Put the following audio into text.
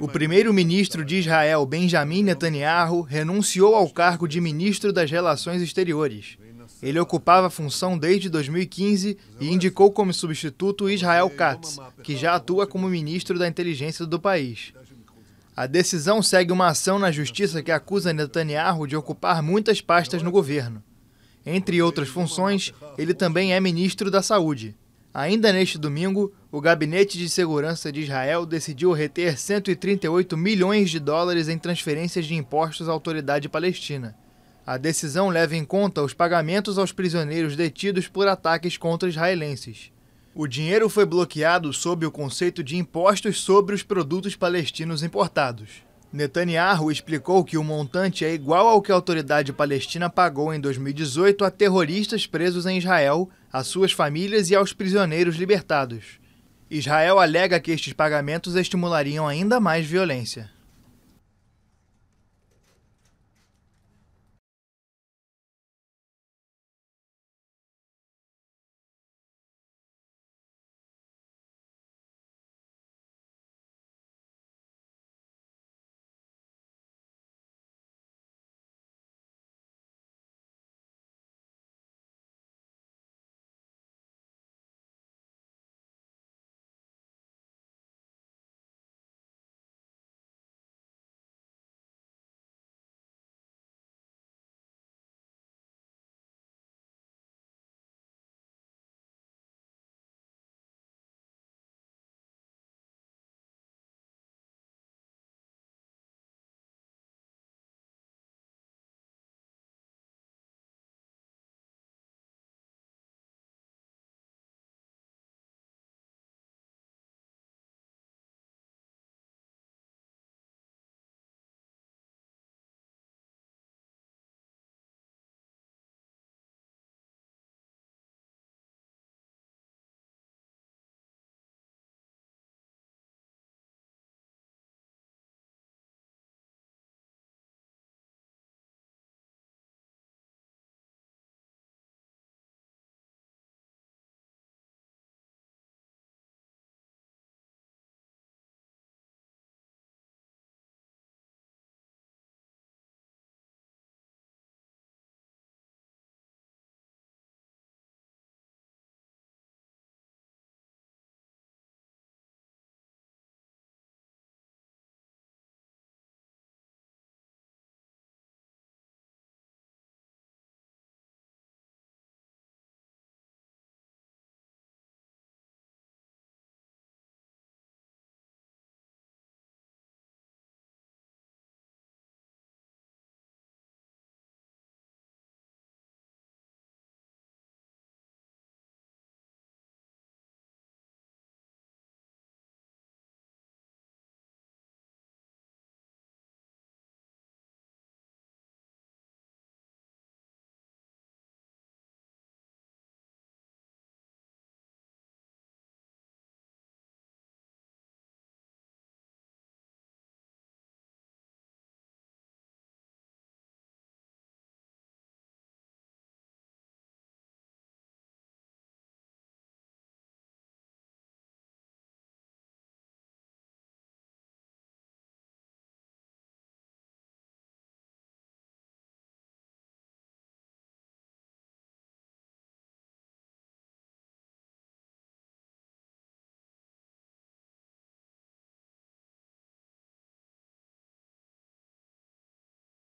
O primeiro-ministro de Israel, Benjamin Netanyahu, renunciou ao cargo de ministro das Relações Exteriores. Ele ocupava a função desde 2015 e indicou como substituto Israel Katz, que já atua como ministro da Inteligência do país. A decisão segue uma ação na justiça que acusa Netanyahu de ocupar muitas pastas no governo. Entre outras funções, ele também é ministro da Saúde. Ainda neste domingo, o Gabinete de Segurança de Israel decidiu reter 138 milhões de dólares em transferências de impostos à autoridade palestina. A decisão leva em conta os pagamentos aos prisioneiros detidos por ataques contra israelenses. O dinheiro foi bloqueado sob o conceito de impostos sobre os produtos palestinos importados. Netanyahu explicou que o montante é igual ao que a autoridade palestina pagou em 2018 a terroristas presos em Israel, a suas famílias e aos prisioneiros libertados. Israel alega que estes pagamentos estimulariam ainda mais violência.